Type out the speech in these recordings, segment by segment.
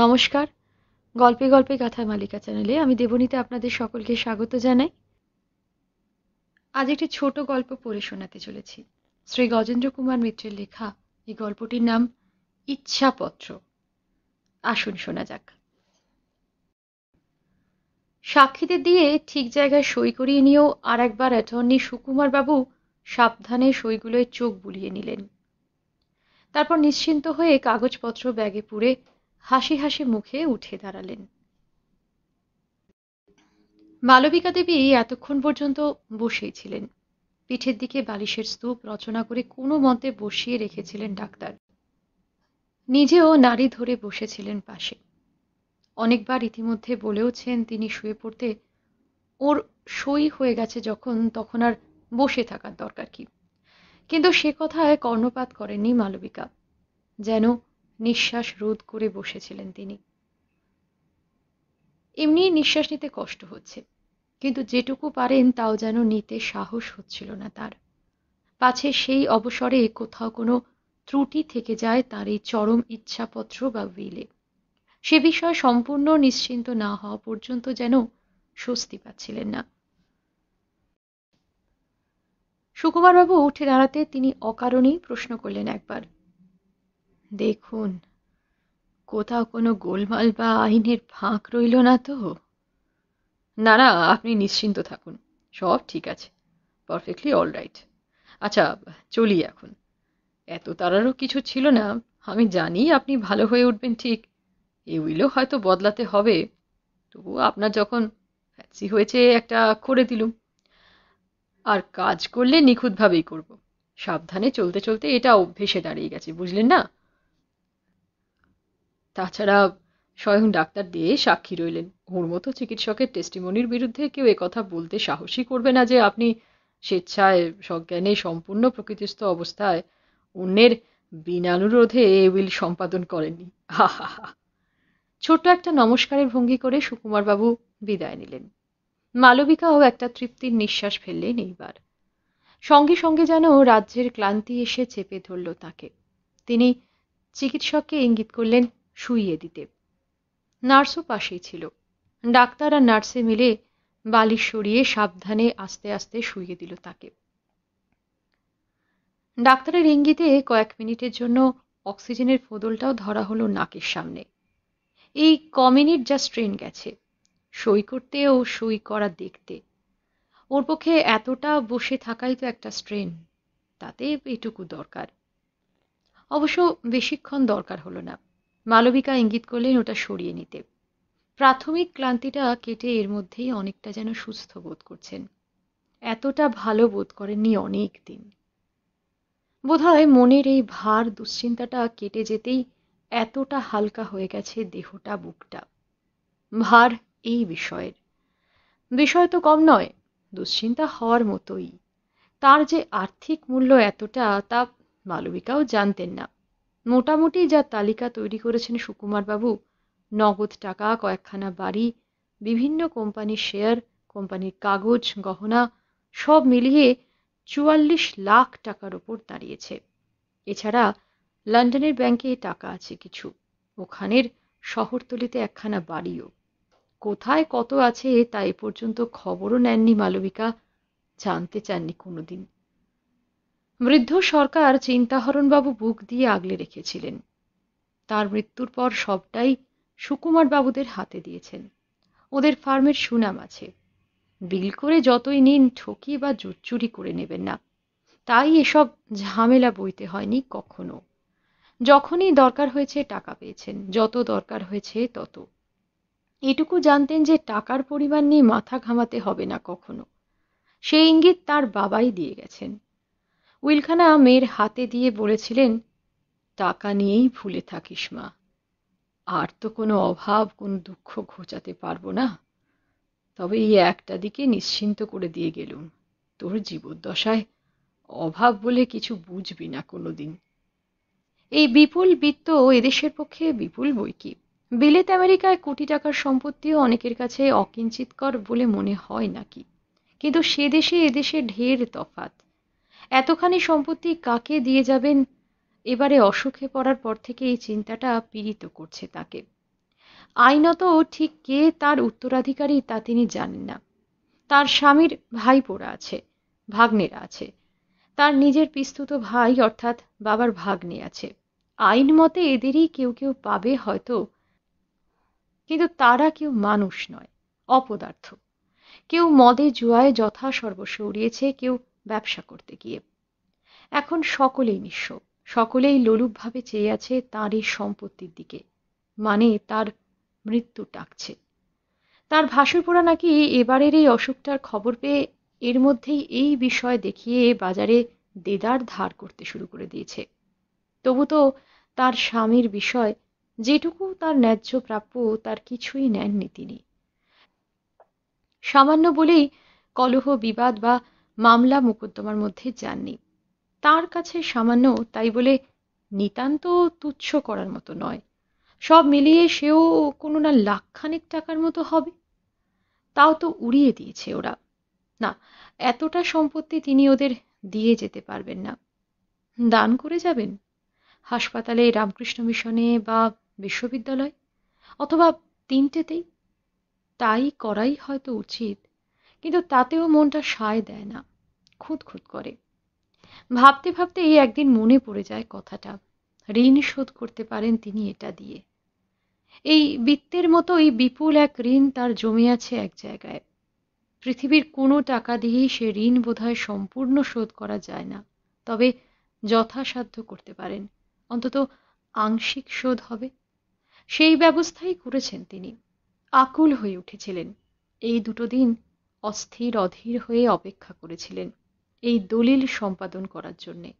নমস্কার গল্পে গল্পে গাথা মালিকা চ্যানেলে আমি দেবনীতে আপনাদের সকলকে স্বাগত জানাই আজ একটি ছোট গল্প পড়ে শোনাতে চলেছি শ্রী গজেন্দ্র কুমার মিত্রের লেখা এই গল্পটির নাম ইচ্ছাপত্র আসুন শোনা যাক সাক্ষীদের দিয়ে ঠিক জায়গায় সই করিয়ে নিয়েও আর একবার অ্যাটর্নি সুকুমার বাবু সাবধানে সইগুলোয় চোখ বুলিয়ে নিলেন তারপর নিশ্চিন্ত হয়ে কাগজপত্র ব্যাগে পুরে হাসি হাসি মুখে উঠে দাঁড়ালেন মালবিকা দেবী এতক্ষণ পর্যন্ত বসেই ছিলেন পিঠের দিকে বালিশের স্তূপ রচনা করে কোনো মতে বসিয়ে রেখেছিলেন ডাক্তার নিজেও নারী ধরে বসেছিলেন পাশে অনেকবার ইতিমধ্যে বলেওছেন তিনি শুয়ে পড়তে ওর সই হয়ে গেছে যখন তখন আর বসে থাকার দরকার কি কিন্তু সে কথায় কর্ণপাত করেননি মালবিকা যেন নিঃশ্বাস রোধ করে বসেছিলেন তিনি এমনি নিঃশ্বাস নিতে কষ্ট হচ্ছে কিন্তু যেটুকু পারেন তাও যেন নিতে সাহস হচ্ছিল না তার পাছে সেই অবসরে কোথাও কোনো ত্রুটি থেকে যায় তার এই চরম ইচ্ছাপত্র বা উইলে সে বিষয়ে সম্পূর্ণ নিশ্চিন্ত না হওয়া পর্যন্ত যেন স্বস্তি পাচ্ছিলেন না সুকুমারবাবু উঠে দাঁড়াতে তিনি অকারণেই প্রশ্ন করলেন একবার দেখুন কোথাও কোনো গোলমাল বা আইনের ফাঁক রইল না তো না না আপনি নিশ্চিন্ত থাকুন সব ঠিক আছে পারফেক্টলি অল রাইট আচ্ছা চলি এখন এত তারারও কিছু ছিল না আমি জানি আপনি ভালো হয়ে উঠবেন ঠিক এই উইলও হয়তো বদলাতে হবে তবুও আপনার যখন ফ্যাক্সি হয়েছে একটা করে দিলুম আর কাজ করলে নিখুঁতভাবেই করব সাবধানে চলতে চলতে এটা অভ্যেসে দাঁড়িয়ে গেছে বুঝলেন না তাছাড়া স্বয়ং ডাক্তার দিয়ে সাক্ষী রইলেন ওর মতো চিকিৎসকের টেস্টিমনির বিরুদ্ধে কেউ একথা বলতে সাহসী করবে না যে আপনি স্বেচ্ছায় সজ্ঞানে সম্পূর্ণ প্রকৃতিস্থ অবস্থায় অন্যের বিনানুরোধে এ উইল সম্পাদন করেননি ছোট ছোট্ট একটা নমস্কারের ভঙ্গি করে সুকুমারবাবু বিদায় নিলেন মালবিকাও একটা তৃপ্তির নিঃশ্বাস ফেললেন এইবার সঙ্গে সঙ্গে যেন রাজ্যের ক্লান্তি এসে চেপে ধরল তাকে তিনি চিকিৎসককে ইঙ্গিত করলেন শুইয়ে দিতে নার্সও পাশেই ছিল ডাক্তার আর নার্সে মিলে বালিশ সরিয়ে সাবধানে আস্তে আস্তে শুইয়ে দিল তাকে ডাক্তারের ইঙ্গিতে কয়েক মিনিটের জন্য অক্সিজেনের ফোদলটাও ধরা হলো নাকের সামনে এই ক মিনিট যা স্ট্রেন গেছে সই করতে ও সই করা দেখতে ওর পক্ষে এতটা বসে থাকাই তো একটা স্ট্রেন তাতে এটুকু দরকার অবশ্য বেশিক্ষণ দরকার হলো না মালবিকা ইঙ্গিত করলেন ওটা সরিয়ে নিতে প্রাথমিক ক্লান্তিটা কেটে এর মধ্যেই অনেকটা যেন সুস্থ বোধ করছেন এতটা ভালো বোধ করেননি অনেক দিন বোধহয় মনের এই ভার দুশ্চিন্তাটা কেটে যেতেই এতটা হালকা হয়ে গেছে দেহটা বুকটা ভার এই বিষয়ের বিষয় তো কম নয় দুশ্চিন্তা হওয়ার মতোই তার যে আর্থিক মূল্য এতটা তা মালবিকাও জানতেন না মোটামুটি যা তালিকা তৈরি করেছেন সুকুমারবাবু নগদ টাকা কয়েকখানা বাড়ি বিভিন্ন কোম্পানির শেয়ার কোম্পানির কাগজ গহনা সব মিলিয়ে চুয়াল্লিশ লাখ টাকার ওপর দাঁড়িয়েছে এছাড়া লন্ডনের ব্যাংকে টাকা আছে কিছু ওখানের শহরতলিতে একখানা বাড়িও কোথায় কত আছে তা এ পর্যন্ত খবরও নেননি মালবিকা জানতে চাননি কোনোদিন বৃদ্ধ সরকার চিন্তাহরণবাবু বুক দিয়ে আগলে রেখেছিলেন তার মৃত্যুর পর সবটাই সুকুমার বাবুদের হাতে দিয়েছেন ওদের ফার্মের সুনাম আছে বিল করে যতই নিন ঠকি বা জুটচুরি করে নেবেন না তাই এসব ঝামেলা বইতে হয়নি কখনো যখনই দরকার হয়েছে টাকা পেয়েছেন যত দরকার হয়েছে তত এটুকু জানতেন যে টাকার পরিমাণ নিয়ে মাথা ঘামাতে হবে না কখনো সেই ইঙ্গিত তার বাবাই দিয়ে গেছেন উইলখানা মেয়ের হাতে দিয়ে বলেছিলেন টাকা নিয়েই ভুলে থাকিস মা আর তো কোনো অভাব কোন দুঃখ ঘোচাতে পারবো না তবে এই একটা দিকে নিশ্চিন্ত করে দিয়ে গেলুম তোর জীবদ্দশায় অভাব বলে কিছু বুঝবি না কোনো দিন এই বিপুল বিত্ত এদেশের পক্ষে বিপুল বই কি বিলেত আমেরিকায় কোটি টাকার সম্পত্তিও অনেকের কাছে অকিঞ্চিতকর বলে মনে হয় নাকি কিন্তু সে দেশে এদেশে ঢের তফাত এতখানি সম্পত্তি কাকে দিয়ে যাবেন এবারে অসুখে পড়ার পর থেকে এই চিন্তাটা পীড়িত করছে তাকে আইনত ঠিক কে তার উত্তরাধিকারী তা তিনি জানেন না তার স্বামীর ভাইপোরা আছে ভাগ্নেরা আছে তার নিজের পিস্তুত ভাই অর্থাৎ বাবার ভাগ্নে আছে আইন মতে এদেরই কেউ কেউ পাবে হয়তো কিন্তু তারা কেউ মানুষ নয় অপদার্থ কেউ মদে জুয়ায় যথা সর্বস্ব উড়িয়েছে কেউ ব্যবসা করতে গিয়ে এখন সকলেই নিঃস্ব সকলেই লোলুপভাবে চেয়ে আছে তাঁর এই সম্পত্তির দিকে মানে তার মৃত্যু ডাকছে তার ভাসুরপোড়া নাকি এবারের এই অসুখটার খবর পেয়ে এর মধ্যেই এই বিষয় দেখিয়ে বাজারে দেদার ধার করতে শুরু করে দিয়েছে তবু তো তার স্বামীর বিষয় যেটুকু তার ন্যায্য প্রাপ্য তার কিছুই নেননি তিনি সামান্য বলেই কলহ বিবাদ বা মামলা মোকদ্দমার মধ্যে যাননি তার কাছে সামান্য তাই বলে নিতান্ত তুচ্ছ করার মতো নয় সব মিলিয়ে সেও কোনো না লাখখানেক টাকার মতো হবে তাও তো উড়িয়ে দিয়েছে ওরা না এতটা সম্পত্তি তিনি ওদের দিয়ে যেতে পারবেন না দান করে যাবেন হাসপাতালে রামকৃষ্ণ মিশনে বা বিশ্ববিদ্যালয় অথবা তিনটেতেই তাই করাই হয়তো উচিত কিন্তু তাতেও মনটা সায় দেয় না খুঁতখুত করে ভাবতে ভাবতে এই একদিন মনে পড়ে যায় কথাটা ঋণ শোধ করতে পারেন তিনি এটা দিয়ে এই বৃত্তের মতো এই বিপুল এক ঋণ তার জমে আছে এক জায়গায় পৃথিবীর কোনো টাকা দিয়েই সে ঋণ বোধহয় সম্পূর্ণ শোধ করা যায় না তবে যথাসাধ্য করতে পারেন অন্তত আংশিক শোধ হবে সেই ব্যবস্থাই করেছেন তিনি আকুল হয়ে উঠেছিলেন এই দুটো দিন অস্থির অধীর হয়ে অপেক্ষা করেছিলেন এই দলিল সম্পাদন করার জন্যে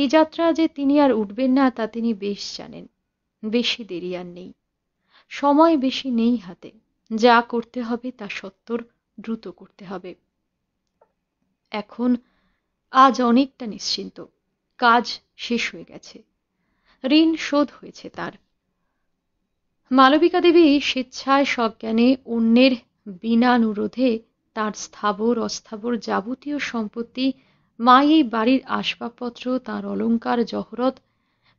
এই যাত্রা যে তিনি আর উঠবেন না তা তিনি বেশ জানেন বেশি দেরি আর নেই সময় বেশি নেই হাতে যা করতে হবে তা সত্তর দ্রুত করতে হবে এখন আজ অনেকটা নিশ্চিন্ত কাজ শেষ হয়ে গেছে ঋণ শোধ হয়েছে তার মালবিকা দেবী স্বেচ্ছায় সজ্ঞানে অন্যের বিনা অনুরোধে তার স্থাবর অস্থাবর যাবতীয় সম্পত্তি মায়ের বাড়ির আসবাবপত্র তার অলঙ্কার জহরত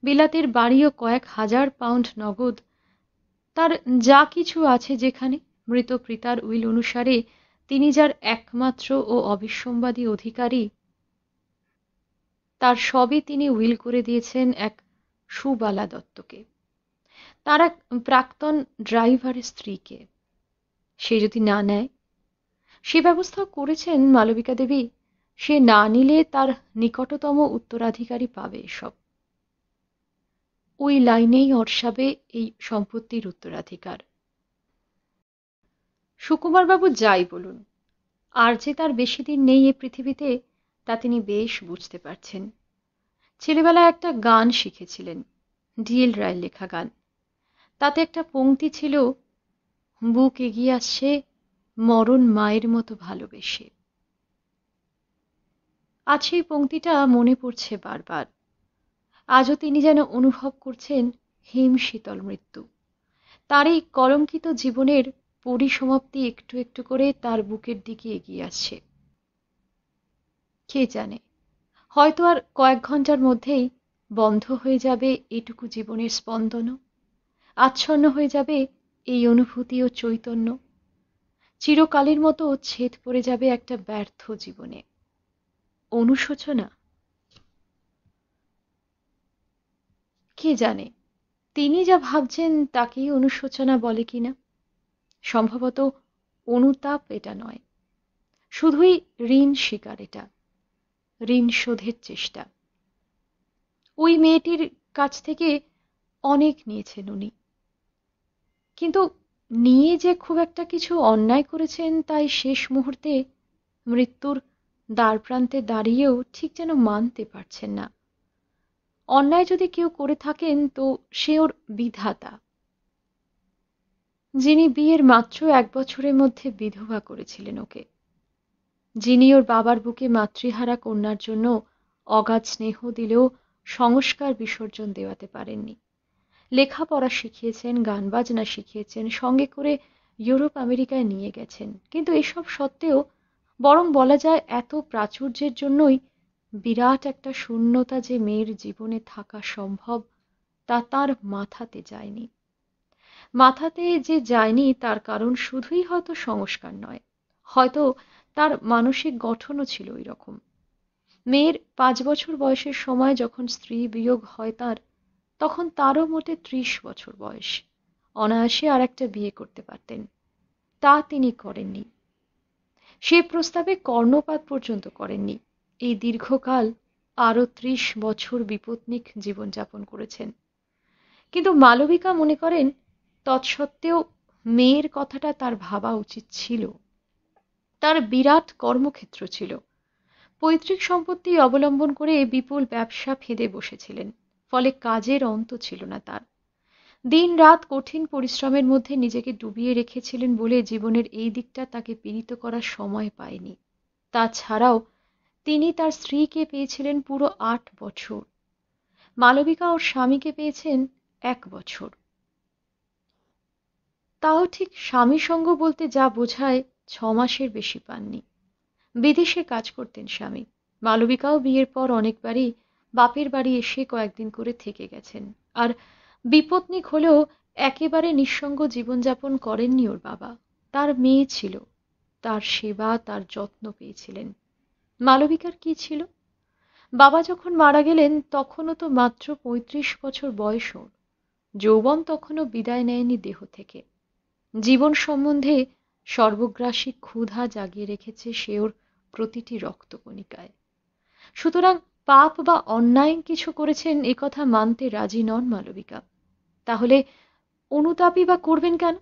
বিলাতের বাড়িও কয়েক হাজার পাউন্ড নগদ তার যা কিছু আছে যেখানে মৃত পিতার উইল অনুসারে তিনি যার একমাত্র ও অবিসম্বাদী অধিকারী তার সবই তিনি উইল করে দিয়েছেন এক সুবালা দত্তকে তারা প্রাক্তন ড্রাইভারের স্ত্রীকে সে যদি না নেয় সে ব্যবস্থা করেছেন মালবিকা দেবী সে না নিলে তার নিকটতম উত্তরাধিকারী পাবে সব ওই লাইনেই অর্ষাবে এই সম্পত্তির উত্তরাধিকার সুকুমারবাবু যাই বলুন আর যে তার বেশি দিন নেই এ পৃথিবীতে তা তিনি বেশ বুঝতে পারছেন ছেলেবেলায় একটা গান শিখেছিলেন ডিএল রায়ের লেখা গান তাতে একটা পংক্তি ছিল বুক এগিয়ে আসছে মরণ মায়ের মতো ভালোবেসে আজ সেই পংক্তিটা মনে পড়ছে বারবার আজও তিনি যেন অনুভব করছেন হিম শীতল মৃত্যু তার এই কলঙ্কিত জীবনের পরিসমাপ্তি একটু একটু করে তার বুকের দিকে এগিয়ে আসছে কে জানে হয়তো আর কয়েক ঘন্টার মধ্যেই বন্ধ হয়ে যাবে এটুকু জীবনের স্পন্দনও আচ্ছন্ন হয়ে যাবে এই অনুভূতি ও চৈতন্য চিরকালের মতো ছেদ পড়ে যাবে একটা ব্যর্থ জীবনে অনুশোচনা কে জানে তিনি যা ভাবছেন তাকেই অনুশোচনা বলে কিনা সম্ভবত অনুতাপ এটা নয় শুধুই ঋণ শিকার এটা ঋণ শোধের চেষ্টা ওই মেয়েটির কাছ থেকে অনেক নিয়েছেন উনি কিন্তু নিয়ে যে খুব একটা কিছু অন্যায় করেছেন তাই শেষ মুহূর্তে মৃত্যুর দ্বার প্রান্তে দাঁড়িয়েও ঠিক যেন মানতে পারছেন না অন্যায় যদি কেউ করে থাকেন তো সে ওর বিধাতা যিনি বিয়ের মাত্র এক বছরের মধ্যে বিধবা করেছিলেন ওকে যিনি ওর বাবার বুকে মাতৃহারা কন্যার জন্য অগাধ স্নেহ দিলেও সংস্কার বিসর্জন দেওয়াতে পারেননি লেখাপড়া শিখিয়েছেন গান বাজনা শিখিয়েছেন সঙ্গে করে ইউরোপ আমেরিকায় নিয়ে গেছেন কিন্তু এসব সত্ত্বেও বরং বলা যায় এত প্রাচুর্যের জন্যই বিরাট একটা শূন্যতা যে মেয়ের জীবনে থাকা সম্ভব তা তার মাথাতে যায়নি মাথাতে যে যায়নি তার কারণ শুধুই হয়তো সংস্কার নয় হয়তো তার মানসিক গঠনও ছিল ওই রকম মেয়ের পাঁচ বছর বয়সের সময় যখন স্ত্রী বিয়োগ হয় তার তখন তারও মোটে ত্রিশ বছর বয়স অনায়াসে আর একটা বিয়ে করতে পারতেন তা তিনি করেননি সে প্রস্তাবে কর্ণপাত পর্যন্ত করেননি এই দীর্ঘকাল আরও ত্রিশ বছর বিপত্নিক জীবনযাপন করেছেন কিন্তু মালবিকা মনে করেন তৎসত্ত্বেও মেয়ের কথাটা তার ভাবা উচিত ছিল তার বিরাট কর্মক্ষেত্র ছিল পৈতৃক সম্পত্তি অবলম্বন করে বিপুল ব্যবসা ফেঁদে বসেছিলেন ফলে কাজের অন্ত ছিল না তার দিন রাত কঠিন পরিশ্রমের মধ্যে নিজেকে ডুবিয়ে রেখেছিলেন বলে জীবনের এই দিকটা তাকে পীড়িত করার সময় পায়নি তাছাড়াও তিনি তার স্ত্রীকে পেয়েছিলেন পুরো আট বছর মালবিকা ওর স্বামীকে পেয়েছেন এক বছর তাও ঠিক স্বামী সঙ্গ বলতে যা বোঝায় ছ মাসের বেশি পাননি বিদেশে কাজ করতেন স্বামী মালবিকাও বিয়ের পর অনেকবারই বাপের বাড়ি এসে কয়েকদিন করে থেকে গেছেন আর বিপত্নিক হলেও একেবারে নিঃসঙ্গ জীবনযাপন করেননি ওর বাবা তার মেয়ে ছিল তার সেবা তার যত্ন পেয়েছিলেন মালবিকার কি ছিল বাবা যখন মারা গেলেন তখনও তো মাত্র পঁয়ত্রিশ বছর বয়স ওর যৌবন তখনও বিদায় নেয়নি দেহ থেকে জীবন সম্বন্ধে সর্বগ্রাসী ক্ষুধা জাগিয়ে রেখেছে সে ওর প্রতিটি রক্তকণিকায় সুতরাং পাপ বা অন্যায় কিছু করেছেন কথা মানতে রাজি নন মালবিকা তাহলে অনুতাপই বা করবেন কেন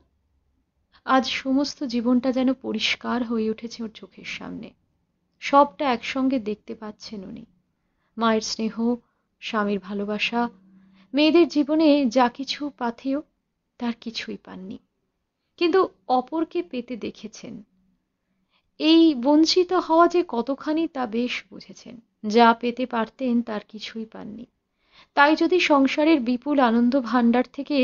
আজ সমস্ত জীবনটা যেন পরিষ্কার হয়ে উঠেছে ওর চোখের সামনে সবটা একসঙ্গে দেখতে পাচ্ছেন উনি মায়ের স্নেহ স্বামীর ভালোবাসা মেয়েদের জীবনে যা কিছু পাথেও তার কিছুই পাননি কিন্তু অপরকে পেতে দেখেছেন এই বঞ্চিত হওয়া যে কতখানি তা বেশ বুঝেছেন যা পেতে পারতেন তার কিছুই পাননি তাই যদি সংসারের বিপুল আনন্দ ভাণ্ডার থেকে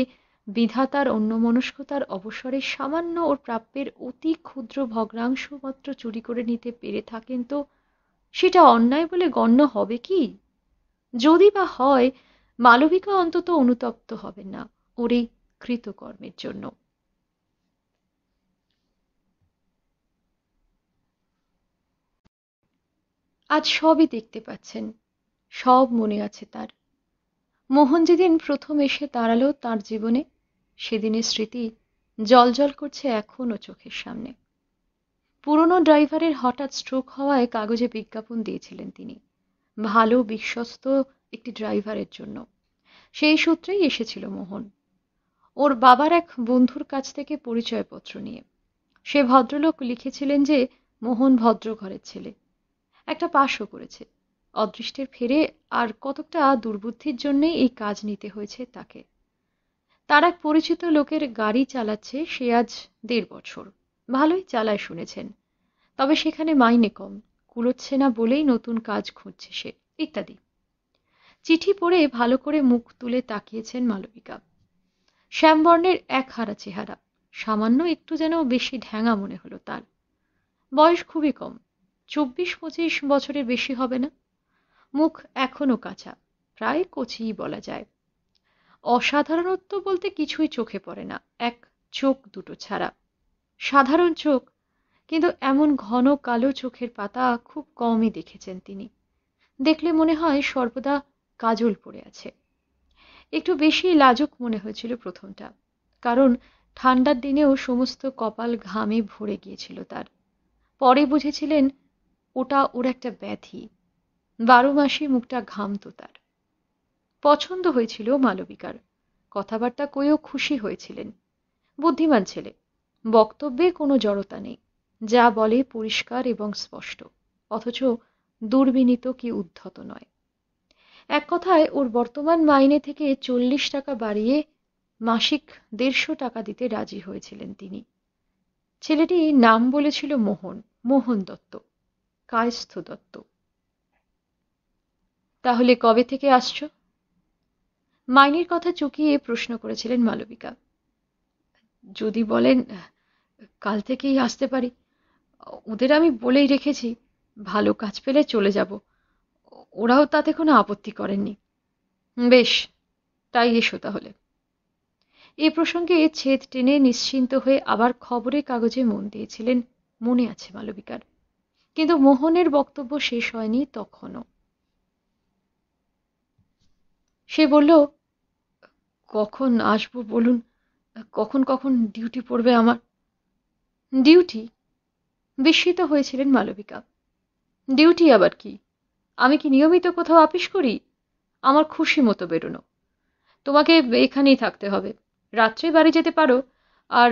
বিধাতার অন্যমনস্কতার অবসরে সামান্য ওর প্রাপ্যের অতি ক্ষুদ্র ভগ্নাংশ মাত্র চুরি করে নিতে পেরে থাকেন তো সেটা অন্যায় বলে গণ্য হবে কি যদি বা হয় মালবিকা অন্তত অনুতপ্ত হবে না ওর এই কৃতকর্মের জন্য আজ সবই দেখতে পাচ্ছেন সব মনে আছে তার মোহন যেদিন প্রথম এসে দাঁড়ালো তার জীবনে সেদিনের স্মৃতি জল করছে এখনও চোখের সামনে পুরনো ড্রাইভারের হঠাৎ স্ট্রোক হওয়ায় কাগজে বিজ্ঞাপন দিয়েছিলেন তিনি ভালো বিশ্বস্ত একটি ড্রাইভারের জন্য সেই সূত্রেই এসেছিল মোহন ওর বাবার এক বন্ধুর কাছ থেকে পরিচয়পত্র নিয়ে সে ভদ্রলোক লিখেছিলেন যে মোহন ভদ্র ঘরের ছেলে একটা পাশও করেছে অদৃষ্টের ফেরে আর কতকটা দুর্বুদ্ধির জন্যে এই কাজ নিতে হয়েছে তাকে তার এক পরিচিত লোকের গাড়ি চালাচ্ছে সে আজ দেড় বছর ভালোই চালায় শুনেছেন তবে সেখানে মাইনে কম কুলোচ্ছে না বলেই নতুন কাজ খুঁজছে সে ইত্যাদি চিঠি পড়ে ভালো করে মুখ তুলে তাকিয়েছেন মালবিকা শ্যামবর্ণের এক হারা চেহারা সামান্য একটু যেন বেশি ঢ্যাঙা মনে হলো তার বয়স খুবই কম চব্বিশ পঁচিশ বছরের বেশি হবে না মুখ এখনো কাঁচা প্রায় কচিই বলা যায় অসাধারণত্ব বলতে কিছুই চোখে পড়ে না এক চোখ দুটো ছাড়া সাধারণ চোখ কিন্তু এমন ঘন কালো চোখের পাতা খুব কমই দেখেছেন তিনি দেখলে মনে হয় সর্বদা কাজল পড়ে আছে একটু বেশি লাজুক মনে হয়েছিল প্রথমটা কারণ ঠান্ডার দিনেও সমস্ত কপাল ঘামে ভরে গিয়েছিল তার পরে বুঝেছিলেন ওটা ওর একটা ব্যাধি বারো মাসে মুখটা ঘামত তার পছন্দ হয়েছিল মালবিকার কথাবার্তা কয়েও খুশি হয়েছিলেন বুদ্ধিমান ছেলে বক্তব্যে কোনো জড়তা নেই যা বলে পরিষ্কার এবং স্পষ্ট অথচ দুর্বিনীত কি উদ্ধত নয় এক কথায় ওর বর্তমান মাইনে থেকে চল্লিশ টাকা বাড়িয়ে মাসিক দেড়শো টাকা দিতে রাজি হয়েছিলেন তিনি ছেলেটি নাম বলেছিল মোহন মোহন দত্ত কায়স্থ দত্ত তাহলে কবে থেকে আসছ মাইনের কথা চুকিয়ে প্রশ্ন করেছিলেন মালবিকা যদি বলেন কাল থেকেই আসতে পারি ওদের আমি বলেই রেখেছি ভালো কাজ পেলে চলে যাব ওরাও তাতে কোনো আপত্তি করেননি বেশ তাই এসো তাহলে এ প্রসঙ্গে ছেদ টেনে নিশ্চিন্ত হয়ে আবার খবরের কাগজে মন দিয়েছিলেন মনে আছে মালবিকার কিন্তু মোহনের বক্তব্য শেষ হয়নি তখনও সে বলল কখন আসবো বলুন কখন কখন ডিউটি পড়বে আমার ডিউটি বিস্মিত হয়েছিলেন মালবিকা ডিউটি আবার কি আমি কি নিয়মিত কোথাও আপিস করি আমার খুশি মতো বেরোনো তোমাকে এখানেই থাকতে হবে রাত্রে বাড়ি যেতে পারো আর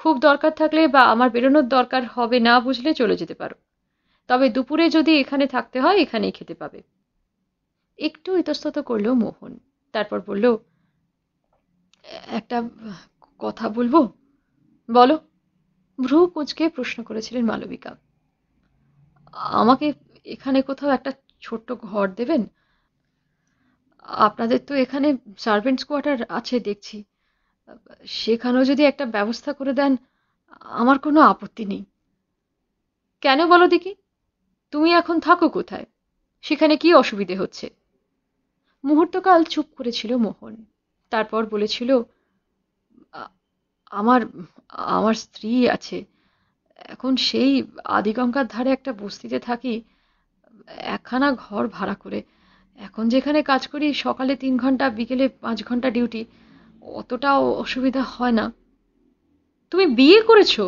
খুব দরকার থাকলে বা আমার বেরোনোর দরকার হবে না বুঝলে চলে যেতে পারো তবে দুপুরে যদি এখানে থাকতে হয় এখানেই খেতে পাবে একটু ইতস্তত করল মোহন তারপর বলল একটা কথা বলবো বলো ভ্রু কুচকে প্রশ্ন করেছিলেন মালবিকা আমাকে এখানে কোথাও একটা ছোট্ট ঘর দেবেন আপনাদের তো এখানে সার্ভেন্টস কোয়ার্টার আছে দেখছি সেখানেও যদি একটা ব্যবস্থা করে দেন আমার কোনো আপত্তি নেই কেন বলো দেখি তুমি এখন থাকো কোথায় সেখানে কি অসুবিধে হচ্ছে মুহূর্তকাল চুপ করেছিল মোহন তারপর বলেছিল আমার আমার স্ত্রী আছে এখন সেই আদিগঙ্গার ধারে একটা বস্তিতে থাকি একখানা ঘর ভাড়া করে এখন যেখানে কাজ করি সকালে তিন ঘন্টা বিকেলে পাঁচ ঘন্টা ডিউটি অতটাও অসুবিধা হয় না তুমি বিয়ে করেছো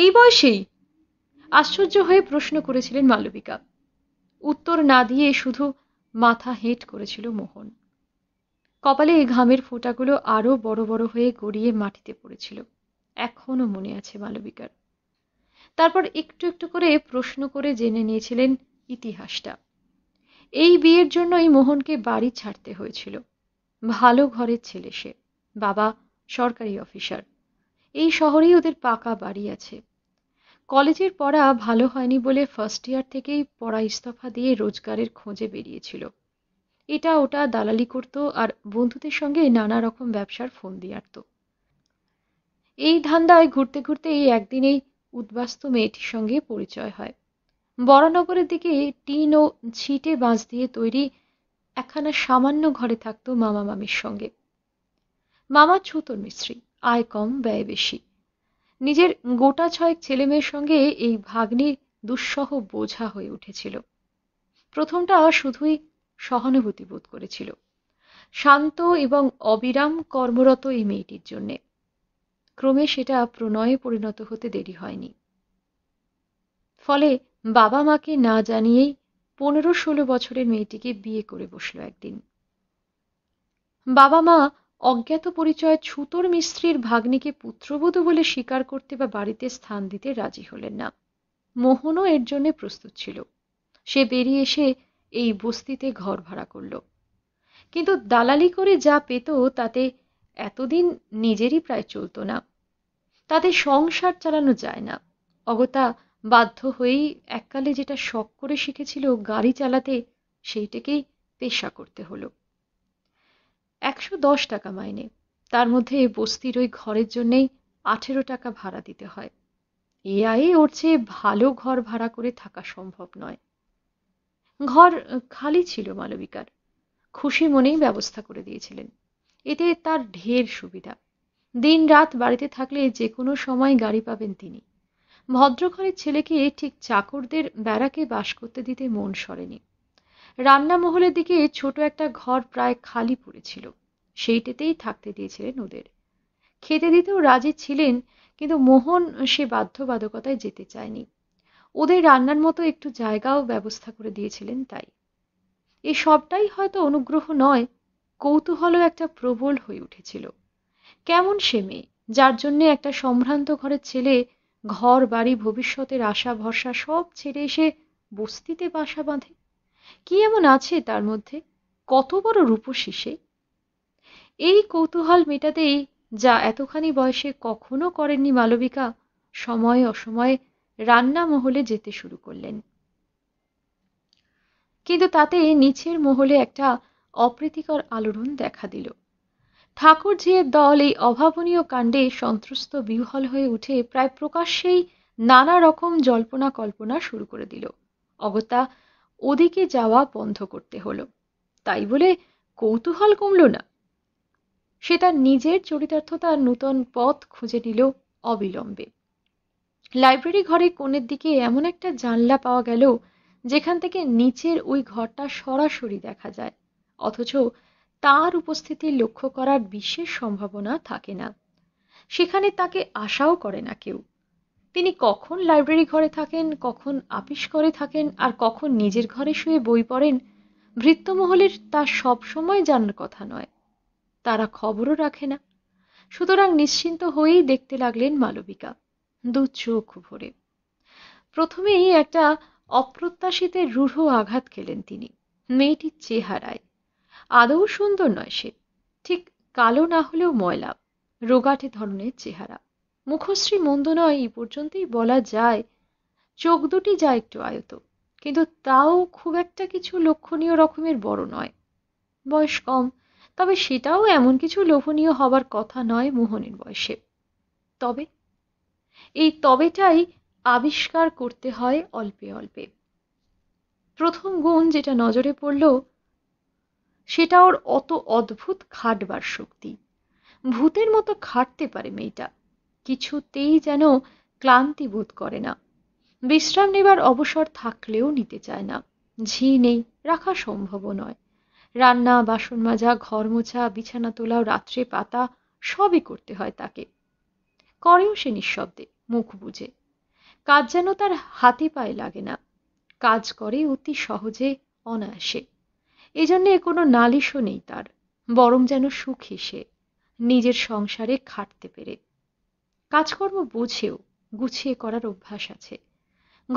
এই বয়সেই আশ্চর্য হয়ে প্রশ্ন করেছিলেন মালবিকা উত্তর না দিয়ে শুধু মাথা হেঁট করেছিল মোহন কপালে এই ঘামের ফোঁটাগুলো আরও বড় বড় হয়ে গড়িয়ে মাটিতে পড়েছিল এখনও মনে আছে মালবিকার তারপর একটু একটু করে প্রশ্ন করে জেনে নিয়েছিলেন ইতিহাসটা এই বিয়ের জন্যই মোহনকে বাড়ি ছাড়তে হয়েছিল ভালো ঘরের ছেলে সে বাবা সরকারি অফিসার এই শহরেই ওদের পাকা বাড়ি আছে কলেজের পড়া ভালো হয়নি বলে ফার্স্ট ইয়ার থেকেই পড়া ইস্তফা দিয়ে রোজগারের খোঁজে বেরিয়েছিল এটা ওটা দালালি করত আর বন্ধুদের সঙ্গে নানা রকম ব্যবসার ফোন দিয়ে আঁটত এই ধান্দায় ঘুরতে ঘুরতে এই একদিনেই উদ্বাস্ত মেয়েটির সঙ্গে পরিচয় হয় বরানগরের দিকে টিন ও ছিটে বাঁশ দিয়ে তৈরি একখানা সামান্য ঘরে থাকত মামা মামির সঙ্গে মামা ছুতর মিস্ত্রি আয় কম ব্যয় বেশি নিজের গোটা ছয়েক ছেলেমেয়ের সঙ্গে এই ভাগ্নির দুঃসহ বোঝা হয়ে উঠেছিল প্রথমটা শুধুই সহানুভূতি বোধ করেছিল শান্ত এবং অবিরাম কর্মরত এই মেয়েটির জন্যে ক্রমে সেটা প্রণয়ে পরিণত হতে দেরি হয়নি ফলে বাবা মাকে না জানিয়েই পনেরো ষোলো বছরের মেয়েটিকে বিয়ে করে বসল একদিন বাবা মা অজ্ঞাত পরিচয় ছুতোর মিস্ত্রির ভাগ্নিকে পুত্রবধূ বলে স্বীকার করতে বা বাড়িতে স্থান দিতে রাজি হলেন না মোহনও এর জন্য প্রস্তুত ছিল সে বেরিয়ে এসে এই বস্তিতে ঘর ভাড়া করল কিন্তু দালালি করে যা পেত তাতে এতদিন নিজেরই প্রায় চলত না তাতে সংসার চালানো যায় না অগতা বাধ্য হয়েই এককালে যেটা শখ করে শিখেছিল গাড়ি চালাতে সেইটাকেই পেশা করতে হলো একশো দশ টাকা মাইনে তার মধ্যে বস্তির ওই ঘরের জন্যেই আঠেরো টাকা ভাড়া দিতে হয় এ আয়ে ওর চেয়ে ভালো ঘর ভাড়া করে থাকা সম্ভব নয় ঘর খালি ছিল মালবিকার খুশি মনেই ব্যবস্থা করে দিয়েছিলেন এতে তার ঢের সুবিধা দিন রাত বাড়িতে থাকলে যে কোনো সময় গাড়ি পাবেন তিনি ভদ্রঘরের ছেলেকে ঠিক চাকরদের বেড়াকে বাস করতে দিতে মন সরেনি রান্নামহলের দিকে ছোট একটা ঘর প্রায় খালি পড়েছিল সেইটাতেই থাকতে দিয়েছিলেন ওদের খেতে দিতেও রাজি ছিলেন কিন্তু মোহন সে বাধ্যবাধকতায় যেতে চায়নি ওদের রান্নার মতো একটু জায়গাও ব্যবস্থা করে দিয়েছিলেন তাই এই সবটাই হয়তো অনুগ্রহ নয় কৌতূহলও একটা প্রবল হয়ে উঠেছিল কেমন সে মেয়ে যার জন্যে একটা সম্ভ্রান্ত ঘরের ছেলে ঘর বাড়ি ভবিষ্যতের আশা ভরসা সব ছেড়ে এসে বস্তিতে বাসা বাঁধে কি এমন আছে তার মধ্যে, কত বড় রূপসী সে! এই কৌতূহল মেটাতেই যা এতখানি বয়সে কখনো করেননি মালবিকা সময়ে অসময়ে রান্না মহলে যেতে শুরু করলেন কিন্তু তাতে নিচের মহলে একটা অপ্রীতিকর আলোড়ন দেখা দিল ঠাকুরঝিয়ের দল এই অভাবনীয় কাণ্ডে সন্ত্রস্ত বিহল হয়ে উঠে প্রায় প্রকাশ্যেই নানা রকম জল্পনা কল্পনা শুরু করে দিল অগত্যা ওদিকে যাওয়া বন্ধ করতে হলো তাই বলে কৌতূহল কমল না সে তার নিজের চরিতার্থতার নূতন পথ খুঁজে নিল অবিলম্বে লাইব্রেরি ঘরে কোণের দিকে এমন একটা জানলা পাওয়া গেল যেখান থেকে নিচের ওই ঘরটা সরাসরি দেখা যায় অথচ তার উপস্থিতি লক্ষ্য করার বিশেষ সম্ভাবনা থাকে না সেখানে তাকে আশাও করে না কেউ তিনি কখন লাইব্রেরি ঘরে থাকেন কখন আপিস করে থাকেন আর কখন নিজের ঘরে শুয়ে বই পড়েন ভৃত্যমহলের তা সবসময় জানার কথা নয় তারা খবরও রাখে না সুতরাং নিশ্চিন্ত হয়েই দেখতে লাগলেন মালবিকা দু চোখ ভরে প্রথমেই একটা অপ্রত্যাশিত রূঢ় আঘাত খেলেন তিনি মেয়েটির চেহারায় আদৌ সুন্দর নয় সে ঠিক কালো না হলেও ময়লা রোগাটে ধরনের চেহারা মুখশ্রী মন্দ নয় এই পর্যন্তই বলা যায় চোখ দুটি যা একটু আয়ত কিন্তু তাও খুব একটা কিছু লক্ষণীয় রকমের বড় নয় বয়স কম তবে সেটাও এমন কিছু লোভনীয় হবার কথা নয় মোহনের বয়সে তবে এই তবেটাই আবিষ্কার করতে হয় অল্পে অল্পে প্রথম গুণ যেটা নজরে পড়ল সেটা ওর অত অদ্ভুত খাটবার শক্তি ভূতের মতো খাটতে পারে মেয়েটা কিছুতেই যেন ক্লান্তি বোধ করে না বিশ্রাম নেবার অবসর থাকলেও নিতে চায় না ঝি নেই রাখা সম্ভবও নয় রান্না বাসন মাজা ঘর মোছা বিছানা তোলা রাত্রে পাতা সবই করতে হয় তাকে করেও সে নিঃশব্দে মুখ বুঝে কাজ যেন তার হাতে পায়ে লাগে না কাজ করে অতি সহজে অনায়াসে এজন্য কোনো নালিশও নেই তার বরং যেন সুখী সে নিজের সংসারে খাটতে পেরে কাজকর্ম বুঝেও গুছিয়ে করার অভ্যাস আছে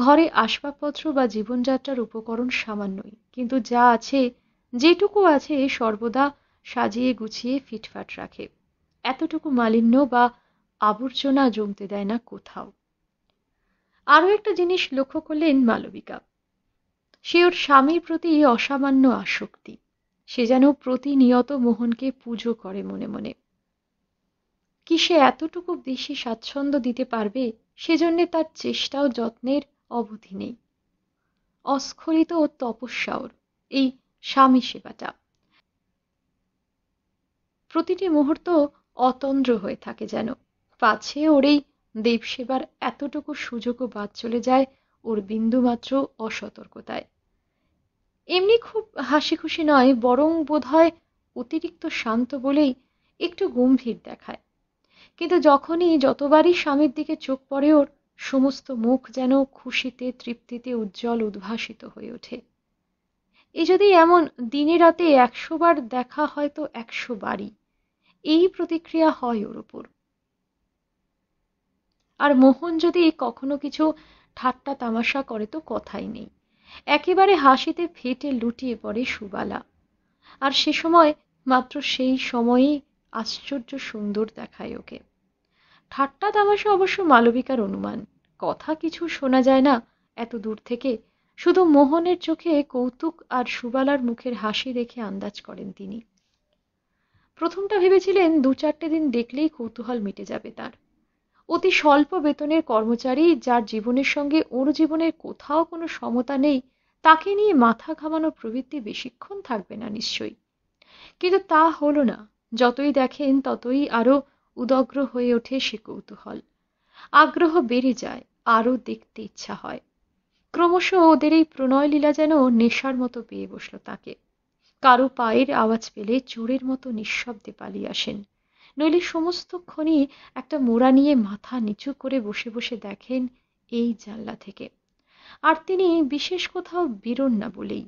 ঘরে আসবাবপত্র বা জীবনযাত্রার উপকরণ সামান্যই কিন্তু যা আছে যেটুকু আছে সর্বদা সাজিয়ে গুছিয়ে ফিটফাট রাখে এতটুকু মালিন্য বা আবর্জনা জমতে দেয় না কোথাও আরও একটা জিনিস লক্ষ্য করলেন মালবিকা সে ওর স্বামীর প্রতি অসামান্য আসক্তি সে যেন প্রতিনিয়ত মোহনকে পুজো করে মনে মনে কি সে এতটুকু বেশি স্বাচ্ছন্দ্য দিতে পারবে সেজন্যে তার চেষ্টাও যত্নের অবধি নেই অস্খলিত ও তপস্যাওর এই স্বামী সেবাটা প্রতিটি মুহূর্ত অতন্দ্র হয়ে থাকে যেন পাছে ওর এই দেবসেবার এতটুকু সুযোগও বাদ চলে যায় ওর বিন্দুমাত্র অসতর্কতায় এমনি খুব হাসি খুশি নয় বরং বোধহয় অতিরিক্ত শান্ত বলেই একটু গম্ভীর দেখায় কিন্তু যখনই যতবারই স্বামীর দিকে চোখ পড়ে ওর সমস্ত মুখ যেন খুশিতে তৃপ্তিতে উজ্জ্বল উদ্ভাসিত হয়ে ওঠে এ যদি এমন দিনে রাতে একশোবার দেখা হয়তো একশো বারই এই প্রতিক্রিয়া হয় ওর ওপর আর মোহন যদি কখনো কিছু ঠাট্টা তামাশা করে তো কথাই নেই একেবারে হাসিতে ফেটে লুটিয়ে পড়ে সুবালা আর সে সময় মাত্র সেই সময়েই আশ্চর্য সুন্দর দেখায় ওকে ঠাট্টা তামাশা অবশ্য মালবিকার অনুমান কথা কিছু শোনা যায় না এত দূর থেকে শুধু মোহনের চোখে কৌতুক আর সুবালার মুখের হাসি দেখে আন্দাজ করেন তিনি প্রথমটা ভেবেছিলেন দু চারটে দিন দেখলেই কৌতূহল মিটে যাবে তার অতি স্বল্প বেতনের কর্মচারী যার জীবনের সঙ্গে ওর জীবনের কোথাও কোনো সমতা নেই তাকে নিয়ে মাথা ঘামানোর প্রবৃত্তি বেশিক্ষণ থাকবে না নিশ্চয়ই কিন্তু তা হলো না যতই দেখেন ততই আরও উদগ্র হয়ে ওঠে সে কৌতূহল আগ্রহ বেড়ে যায় আরও দেখতে ইচ্ছা হয় ক্রমশ ওদের এই প্রণয় লীলা যেন নেশার মতো পেয়ে বসল তাকে কারো পায়ের আওয়াজ পেলে চোরের মতো নিঃশব্দে পালিয়ে আসেন নইলে সমস্তক্ষণই একটা মোড়া নিয়ে মাথা নিচু করে বসে বসে দেখেন এই জানলা থেকে আর তিনি বিশেষ কোথাও বিরণ না বলেই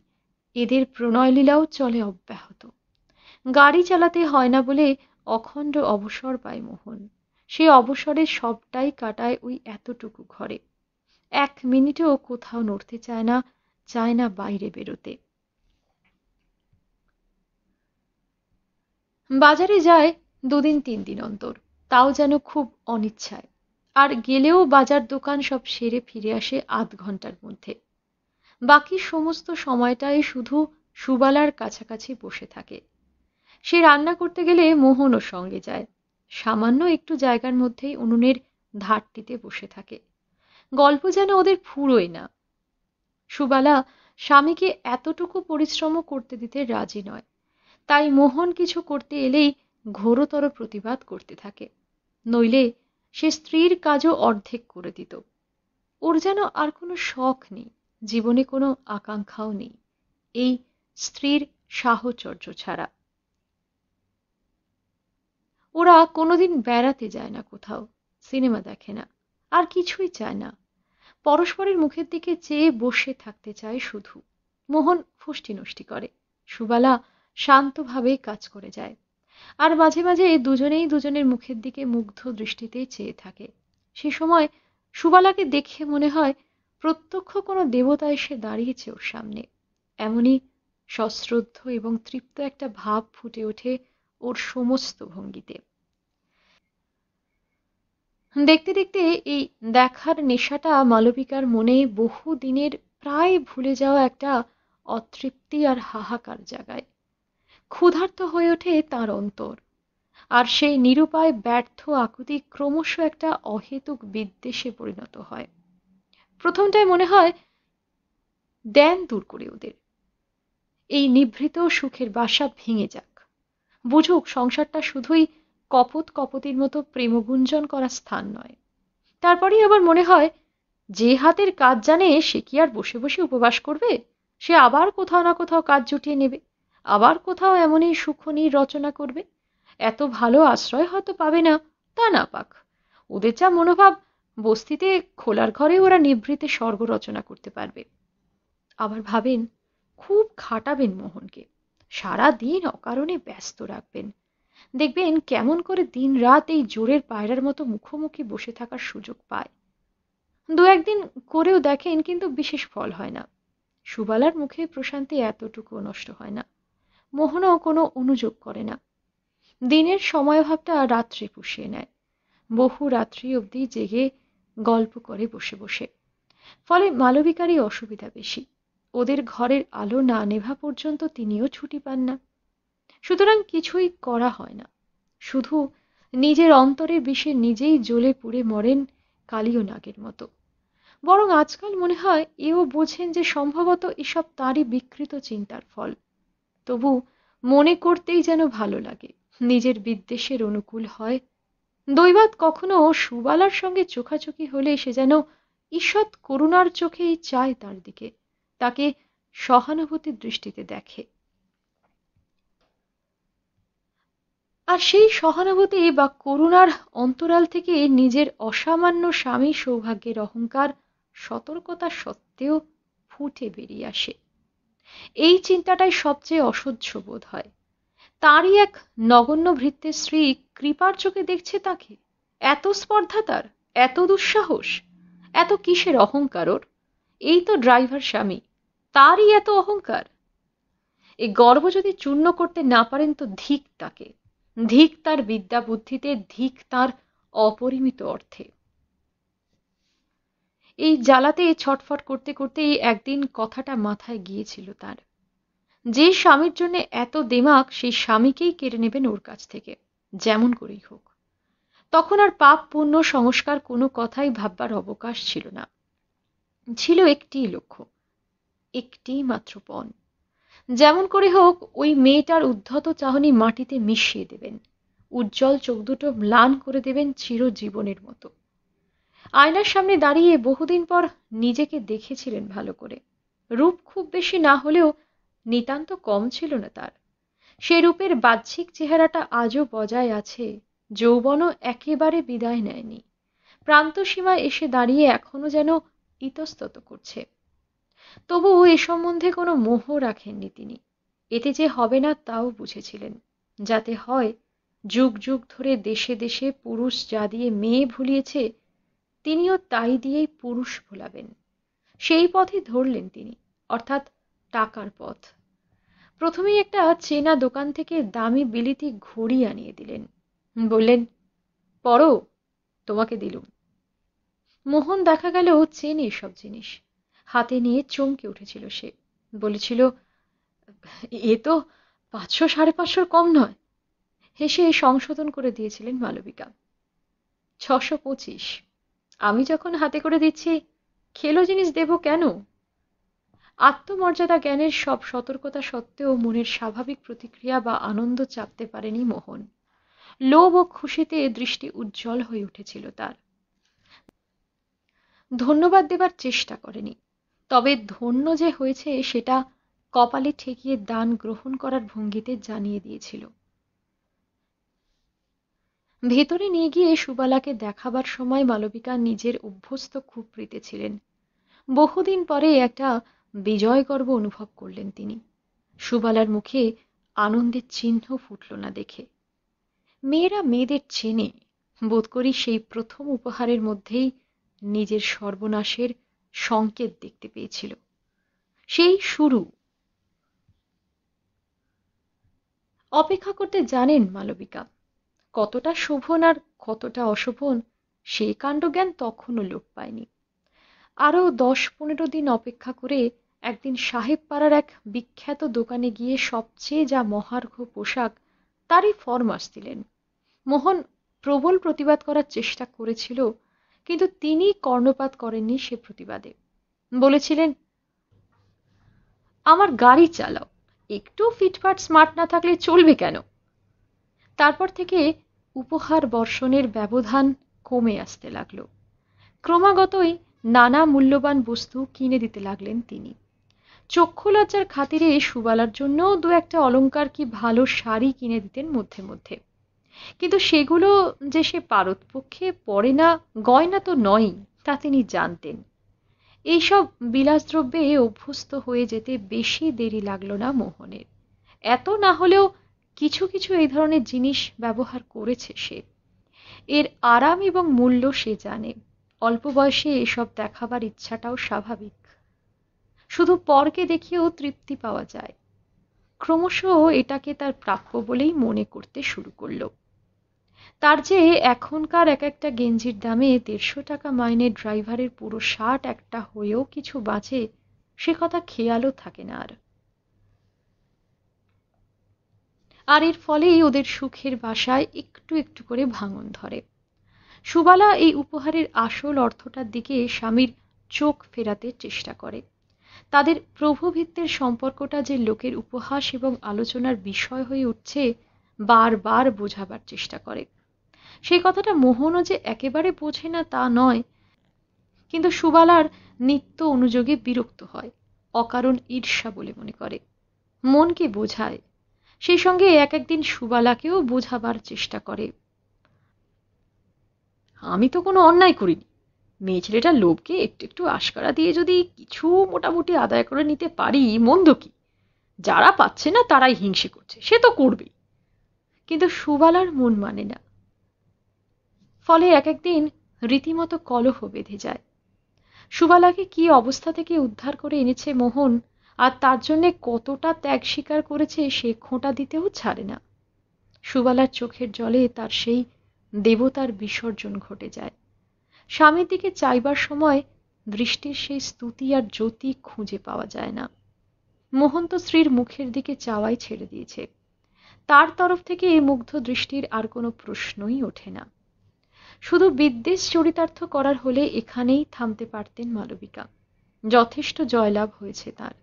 এদের প্রণয়লীলাও চলে অব্যাহত গাড়ি চালাতে হয় না বলে অখণ্ড অবসর পায় মোহন সে অবসরের সবটাই কাটায় ওই এতটুকু ঘরে এক মিনিটেও কোথাও নড়তে চায় না চায় না বাইরে বেরোতে বাজারে যায় দুদিন তিন দিন অন্তর তাও যেন খুব অনিচ্ছায় আর গেলেও বাজার দোকান সব সেরে ফিরে আসে আধ ঘন্টার মধ্যে বাকি সমস্ত সময়টাই শুধু সুবালার কাছাকাছি বসে থাকে সে রান্না করতে গেলে মোহনও সঙ্গে যায় সামান্য একটু জায়গার মধ্যেই উনুনের ধারটিতে বসে থাকে গল্প যেন ওদের ফুরোয় না সুবালা স্বামীকে এতটুকু পরিশ্রম করতে দিতে রাজি নয় তাই মোহন কিছু করতে এলেই ঘোরতর প্রতিবাদ করতে থাকে নইলে সে স্ত্রীর কাজও অর্ধেক করে দিত ওর যেন আর কোনো শখ নেই জীবনে কোনো আকাঙ্ক্ষাও নেই এই স্ত্রীর সাহচর্য ছাড়া ওরা কোনোদিন বেড়াতে যায় না কোথাও সিনেমা দেখে না আর কিছুই চায় না পরস্পরের মুখের দিকে চেয়ে বসে থাকতে চায় শুধু মোহন নষ্টি করে সুবালা শান্তভাবে কাজ করে যায় আর মাঝে মাঝে দুজনেই দুজনের মুখের দিকে মুগ্ধ দৃষ্টিতে চেয়ে থাকে সে সময় সুবালাকে দেখে মনে হয় প্রত্যক্ষ কোনো দেবতা এসে দাঁড়িয়েছে ওর সামনে এমনই সশ্রদ্ধ এবং তৃপ্ত একটা ভাব ফুটে ওঠে ওর সমস্ত ভঙ্গিতে দেখতে দেখতে এই দেখার নেশাটা মালবিকার মনে বহু দিনের প্রায় ভুলে যাওয়া একটা অতৃপ্তি আর হাহাকার জাগায় ক্ষুধার্ত হয়ে ওঠে তার অন্তর আর সেই নিরুপায় ব্যর্থ আকুতি ক্রমশ একটা অহেতুক বিদ্বেষে পরিণত হয় প্রথমটায় মনে হয় দেন দূর করে ওদের এই নিভৃত সুখের বাসা ভেঙে যাক বুঝুক সংসারটা শুধুই কপত কপতির মতো প্রেমগুঞ্জন করা স্থান নয় তারপরেই আবার মনে হয় যে হাতের কাজ জানে সে কি আর বসে বসে উপবাস করবে সে আবার কোথাও না কোথাও কাজ জুটিয়ে নেবে আবার কোথাও এমনই সুখনি রচনা করবে এত ভালো আশ্রয় হয়তো পাবে না তা না পাক ওদের যা মনোভাব বস্তিতে খোলার ঘরে ওরা নিভৃতে স্বর্গ রচনা করতে পারবে আবার ভাবেন খুব খাটাবেন মোহনকে সারা দিন অকারণে ব্যস্ত রাখবেন দেখবেন কেমন করে দিন রাত এই জোরের পায়রার মতো মুখোমুখি বসে থাকার সুযোগ পায় দু একদিন করেও দেখেন কিন্তু বিশেষ ফল হয় না সুবালার মুখে প্রশান্তি এতটুকু নষ্ট হয় না মোহনও কোনো অনুযোগ করে না দিনের সময়ভাবটা রাত্রে পুষিয়ে নেয় বহু রাত্রি অবধি জেগে গল্প করে বসে বসে ফলে মালবিকারই অসুবিধা বেশি ওদের ঘরের আলো না নেভা পর্যন্ত তিনিও ছুটি পান না সুতরাং কিছুই করা হয় না শুধু নিজের অন্তরে বিষে নিজেই জ্বলে পুড়ে মরেন কালীয় নাগের মতো বরং আজকাল মনে হয় এও বোঝেন যে সম্ভবত এসব তারই বিকৃত চিন্তার ফল তবু মনে করতেই যেন ভালো লাগে নিজের বিদ্বেষের অনুকূল হয় দৈবাত কখনো সুবালার সঙ্গে চোখাচোখি হলে সে যেন ঈষৎ করুণার চোখেই চায় তার দিকে তাকে সহানুভূতির দৃষ্টিতে দেখে আর সেই সহানুভূতি বা করুণার অন্তরাল থেকে নিজের অসামান্য স্বামী সৌভাগ্যের অহংকার সতর্কতা সত্ত্বেও ফুটে বেরিয়ে আসে এই চিন্তাটাই সবচেয়ে অসহ্য বোধ হয় তারই এক নগণ্য ভৃত্যের স্ত্রী কৃপার চোখে দেখছে তাকে এত স্পর্ধা তার এত দুঃসাহস এত কিসের অহংকার ওর এই তো ড্রাইভার স্বামী তারই এত অহংকার এই গর্ব যদি চূর্ণ করতে না পারেন তো ধিক তাকে ধিক তার বিদ্যা বুদ্ধিতে ধিক তার অপরিমিত অর্থে এই জ্বালাতে ছটফট করতে করতে একদিন কথাটা মাথায় গিয়েছিল তার যে স্বামীর জন্য এত দেমাক সেই স্বামীকেই কেড়ে নেবেন ওর কাছ থেকে যেমন করেই হোক তখন আর পাপ পুণ্য সংস্কার কোনো কথাই ভাববার অবকাশ ছিল না ছিল একটি লক্ষ্য একটিই মাত্র পণ যেমন করে হোক ওই মেয়েটার উদ্ধত চাহনি মাটিতে মিশিয়ে দেবেন উজ্জ্বল চোখ দুটো ম্লান করে দেবেন চিরজীবনের মতো আয়নার সামনে দাঁড়িয়ে বহুদিন পর নিজেকে দেখেছিলেন ভালো করে রূপ খুব বেশি না হলেও নিতান্ত কম ছিল না তার সে রূপের বাহ্যিক চেহারাটা আজও বজায় আছে যৌবনও একেবারে বিদায় নেয়নি প্রান্তসীমা এসে দাঁড়িয়ে এখনো যেন ইতস্তত করছে তবুও এ সম্বন্ধে কোনো মোহ রাখেননি তিনি এতে যে হবে না তাও বুঝেছিলেন যাতে হয় যুগ যুগ ধরে দেশে দেশে পুরুষ যা দিয়ে মেয়ে ভুলিয়েছে তিনিও তাই দিয়েই পুরুষ ভোলাবেন সেই পথে ধরলেন তিনি অর্থাৎ টাকার পথ প্রথমেই একটা চেনা দোকান থেকে দামি বিলিতি ঘড়ি আনিয়ে দিলেন বললেন পরো তোমাকে দিলুম মোহন দেখা গেল চেনে সব জিনিস হাতে নিয়ে চমকে উঠেছিল সে বলেছিল এ তো পাঁচশো সাড়ে পাঁচশোর কম নয় হেসে সংশোধন করে দিয়েছিলেন মালবিকা ছশো পঁচিশ আমি যখন হাতে করে দিচ্ছি খেলো জিনিস দেব কেন আত্মমর্যাদা জ্ঞানের সব সতর্কতা সত্ত্বেও মনের স্বাভাবিক প্রতিক্রিয়া বা আনন্দ চাপতে পারেনি মোহন লোভ ও খুশিতে দৃষ্টি উজ্জ্বল হয়ে উঠেছিল তার ধন্যবাদ দেবার চেষ্টা করেনি তবে ধন্য যে হয়েছে সেটা কপালে ঠেকিয়ে দান গ্রহণ করার ভঙ্গিতে জানিয়ে দিয়েছিল ভেতরে নিয়ে গিয়ে সুবালাকে দেখাবার সময় মালবিকা নিজের অভ্যস্ত প্রীতে ছিলেন বহুদিন পরে একটা বিজয় গর্ব অনুভব করলেন তিনি সুবালার মুখে আনন্দের চিহ্ন ফুটল না দেখে মেয়েরা মেয়েদের চেনে বোধ করি সেই প্রথম উপহারের মধ্যেই নিজের সর্বনাশের সংকেত দেখতে পেয়েছিল সেই শুরু অপেক্ষা করতে জানেন মালবিকা কতটা শোভন আর কতটা অশোভন সেই জ্ঞান তখনও লোক পায়নি আরও দশ পনেরো দিন অপেক্ষা করে একদিন সাহেব পাড়ার এক বিখ্যাত দোকানে গিয়ে সবচেয়ে যা মহার্ঘ পোশাক তারই ফরমাস দিলেন মোহন প্রবল প্রতিবাদ করার চেষ্টা করেছিল কিন্তু তিনি কর্ণপাত করেননি সে প্রতিবাদে বলেছিলেন আমার গাড়ি চালাও একটু ফিটফাট স্মার্ট না থাকলে চলবে কেন তারপর থেকে উপহার বর্ষণের ব্যবধান কমে আসতে লাগলো ক্রমাগতই নানা মূল্যবান বস্তু কিনে দিতে লাগলেন তিনি চক্ষু লজ্জার খাতিরে সুবালার জন্য দু একটা অলঙ্কার কি ভালো শাড়ি কিনে দিতেন মধ্যে মধ্যে কিন্তু সেগুলো যে সে পারত পক্ষে পড়ে না গয়না তো নয়ই তা তিনি জানতেন এইসব বিলাসদ্রব্যে অভ্যস্ত হয়ে যেতে বেশি দেরি লাগলো না মোহনের এত না হলেও কিছু কিছু এই ধরনের জিনিস ব্যবহার করেছে সে এর আরাম এবং মূল্য সে জানে অল্প বয়সে এসব দেখাবার ইচ্ছাটাও স্বাভাবিক শুধু পরকে দেখেও তৃপ্তি পাওয়া যায় ক্রমশ এটাকে তার প্রাপ্য বলেই মনে করতে শুরু করলো তার যে এখনকার এক একটা গেঞ্জির দামে দেড়শো টাকা মাইনে ড্রাইভারের পুরো শার্ট একটা হয়েও কিছু বাঁচে সে কথা খেয়ালও থাকে না আর আর এর ফলেই ওদের সুখের বাসায় একটু একটু করে ভাঙন ধরে সুবালা এই উপহারের আসল অর্থটার দিকে স্বামীর চোখ ফেরাতে চেষ্টা করে তাদের প্রভুভিত্তের সম্পর্কটা যে লোকের উপহাস এবং আলোচনার বিষয় হয়ে উঠছে বারবার বোঝাবার চেষ্টা করে সেই কথাটা মোহনও যে একেবারে বোঝে না তা নয় কিন্তু সুবালার নিত্য অনুযোগে বিরক্ত হয় অকারণ ঈর্ষা বলে মনে করে মনকে বোঝায় সেই সঙ্গে এক একদিন সুবালাকেও বোঝাবার চেষ্টা করে আমি তো কোনো অন্যায় করিনি মেয়ে ছেলেটা লোভকে একটু একটু আশকারা দিয়ে যদি কিছু মোটামুটি আদায় করে নিতে পারি মন্দ কি যারা পাচ্ছে না তারাই হিংসে করছে সে তো করবেই কিন্তু সুবালার মন মানে না ফলে এক একদিন রীতিমতো কলহ বেঁধে যায় সুবালাকে কি অবস্থা থেকে উদ্ধার করে এনেছে মোহন আর তার জন্যে কতটা ত্যাগ স্বীকার করেছে সে খোঁটা দিতেও ছাড়ে না সুবালার চোখের জলে তার সেই দেবতার বিসর্জন ঘটে যায় স্বামীর দিকে চাইবার সময় দৃষ্টির সেই স্তুতি আর জ্যোতি খুঁজে পাওয়া যায় না মোহন তো স্ত্রীর মুখের দিকে চাওয়াই ছেড়ে দিয়েছে তার তরফ থেকে এ মুগ্ধ দৃষ্টির আর কোনো প্রশ্নই ওঠে না শুধু বিদ্বেষ চরিতার্থ করার হলে এখানেই থামতে পারতেন মালবিকা যথেষ্ট জয়লাভ হয়েছে তার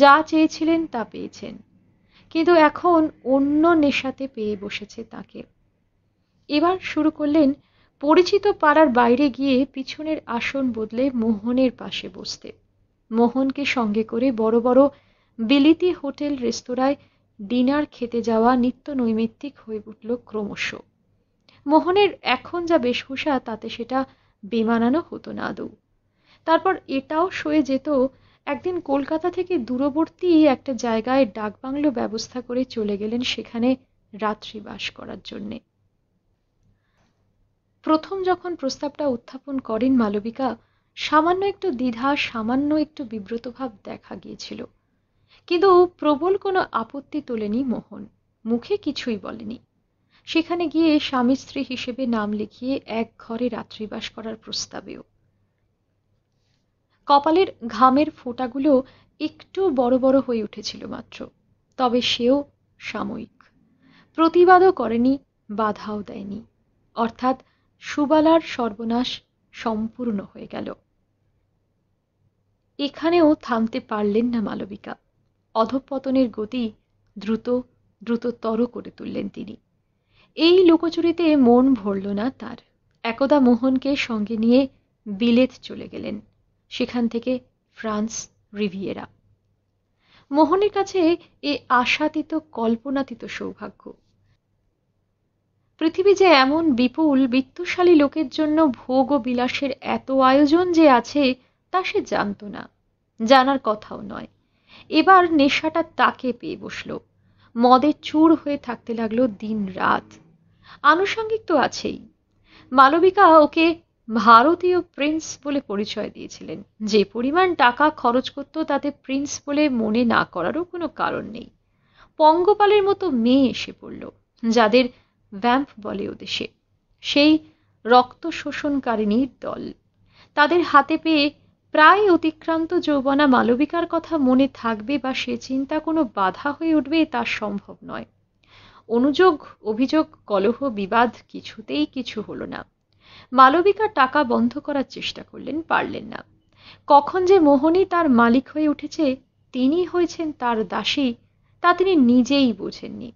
যা চেয়েছিলেন তা পেয়েছেন কিন্তু এখন অন্য নেশাতে পেয়ে বসেছে তাকে এবার শুরু করলেন পরিচিত পাড়ার বাইরে গিয়ে পিছনের আসন বদলে মোহনের পাশে বসতে মোহনকে সঙ্গে করে বড় বড় বিলিতি হোটেল রেস্তোরাঁয় ডিনার খেতে যাওয়া নিত্য নৈমিত্তিক হয়ে উঠল ক্রমশ মোহনের এখন যা বেশভূষা তাতে সেটা বেমানানো হতো না আদৌ তারপর এটাও সয়ে যেত একদিন কলকাতা থেকে দূরবর্তী একটা জায়গায় ডাকবাংলো ব্যবস্থা করে চলে গেলেন সেখানে রাত্রিবাস করার জন্যে প্রথম যখন প্রস্তাবটা উত্থাপন করেন মালবিকা সামান্য একটু দ্বিধা সামান্য একটু বিব্রতভাব দেখা গিয়েছিল কিন্তু প্রবল কোনো আপত্তি তোলেনি মোহন মুখে কিছুই বলেনি সেখানে গিয়ে স্বামী স্ত্রী হিসেবে নাম লিখিয়ে এক ঘরে রাত্রিবাস করার প্রস্তাবেও কপালের ঘামের ফোঁটাগুলো একটু বড় বড় হয়ে উঠেছিল মাত্র তবে সেও সাময়িক প্রতিবাদও করেনি বাধাও দেয়নি অর্থাৎ সুবালার সর্বনাশ সম্পূর্ণ হয়ে গেল এখানেও থামতে পারলেন না মালবিকা অধঃপতনের গতি দ্রুত দ্রুততর করে তুললেন তিনি এই লোকচুরিতে মন ভরল না তার একদা মোহনকে সঙ্গে নিয়ে বিলেত চলে গেলেন সেখান থেকে ফ্রান্স রিভিয়েরা মোহনের কাছে এ আশাতীত কল্পনাতীত সৌভাগ্য পৃথিবী যে এমন বিপুল বিত্তশালী লোকের জন্য ভোগ ও বিলাসের এত আয়োজন যে আছে তা সে জানত না জানার কথাও নয় এবার নেশাটা তাকে পেয়ে বসল মদে চুর হয়ে থাকতে লাগলো দিন রাত আনুষঙ্গিক তো আছেই মালবিকা ওকে ভারতীয় প্রিন্স বলে পরিচয় দিয়েছিলেন যে পরিমাণ টাকা খরচ করত তাতে প্রিন্স বলে মনে না করারও কোনো কারণ নেই পঙ্গপালের মতো মেয়ে এসে পড়ল যাদের ভ্যাম্প বলে ও দেশে সেই রক্ত শোষণকারিণীর দল তাদের হাতে পেয়ে প্রায় অতিক্রান্ত যৌবনা মালবিকার কথা মনে থাকবে বা সে চিন্তা কোনো বাধা হয়ে উঠবে তা সম্ভব নয় অনুযোগ অভিযোগ কলহ বিবাদ কিছুতেই কিছু হলো না মালবিকার টাকা বন্ধ করার চেষ্টা করলেন পারলেন না কখন যে মোহনী তার মালিক হয়ে উঠেছে তিনি হয়েছেন তার দাসী তা তিনি নিজেই বোঝেননি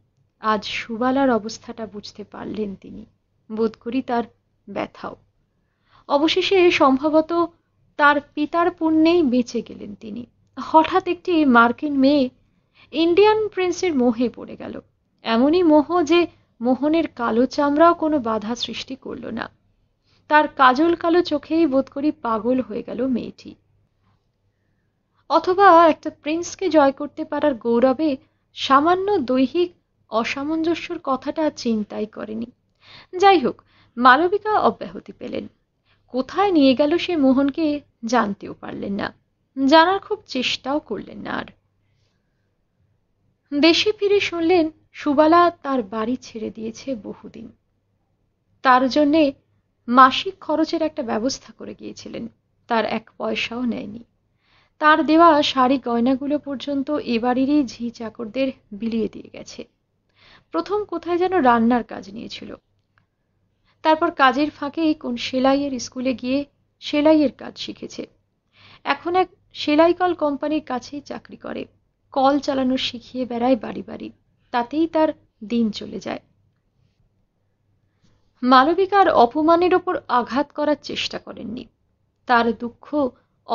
আজ সুবালার অবস্থাটা বুঝতে পারলেন তিনি বোধ করি তার ব্যথাও অবশেষে সম্ভবত তার পিতার পুণ্যেই বেঁচে গেলেন তিনি হঠাৎ একটি মার্কিন মেয়ে ইন্ডিয়ান প্রিন্সের মোহে পড়ে গেল এমনই মোহ যে মোহনের কালো চামড়াও কোনো বাধা সৃষ্টি করল না তার কাজল কালো চোখেই বোধ করি পাগল হয়ে গেল মেয়েটি অথবা একটা প্রিন্সকে জয় করতে পারার গৌরবে সামান্য দৈহিক অসামঞ্জস্যর কথাটা চিন্তাই করেনি যাই হোক মালবিকা অব্যাহতি পেলেন কোথায় নিয়ে গেল সে মোহনকে জানতেও পারলেন না জানার খুব চেষ্টাও করলেন না আর দেশে ফিরে শুনলেন সুবালা তার বাড়ি ছেড়ে দিয়েছে বহুদিন তার জন্যে মাসিক খরচের একটা ব্যবস্থা করে গিয়েছিলেন তার এক পয়সাও নেয়নি তার দেওয়া শাড়ি গয়নাগুলো পর্যন্ত এ বাড়িরই ঝি চাকরদের বিলিয়ে দিয়ে গেছে প্রথম কোথায় যেন রান্নার কাজ নিয়েছিল তারপর কাজের ফাঁকে কোন সেলাইয়ের স্কুলে গিয়ে সেলাইয়ের কাজ শিখেছে এখন এক সেলাই কল কোম্পানির কাছেই চাকরি করে কল চালানো শিখিয়ে বেড়ায় বাড়ি বাড়ি তাতেই তার দিন চলে যায় মালবিকার অপমানের ওপর আঘাত করার চেষ্টা করেননি তার দুঃখ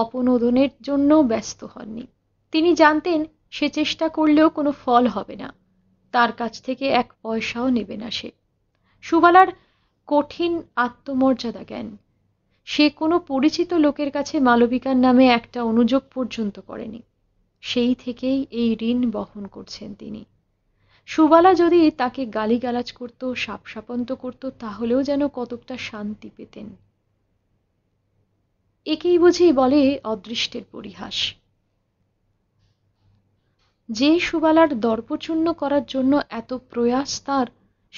অপনোদনের জন্য ব্যস্ত হননি তিনি জানতেন সে চেষ্টা করলেও কোনো ফল হবে না তার কাছ থেকে এক পয়সাও নেবে না সে সুবালার কঠিন আত্মমর্যাদা জ্ঞান সে কোনো পরিচিত লোকের কাছে মালবিকার নামে একটা অনুযোগ পর্যন্ত করেনি সেই থেকেই এই ঋণ বহন করছেন তিনি সুবালা যদি তাকে গালিগালাজ করত সাপসাপন্ত করত তাহলেও যেন কতকটা শান্তি পেতেন একেই বুঝি বলে অদৃষ্টের পরিহাস যে সুবালার দর্পচূর্ণ করার জন্য এত প্রয়াস তার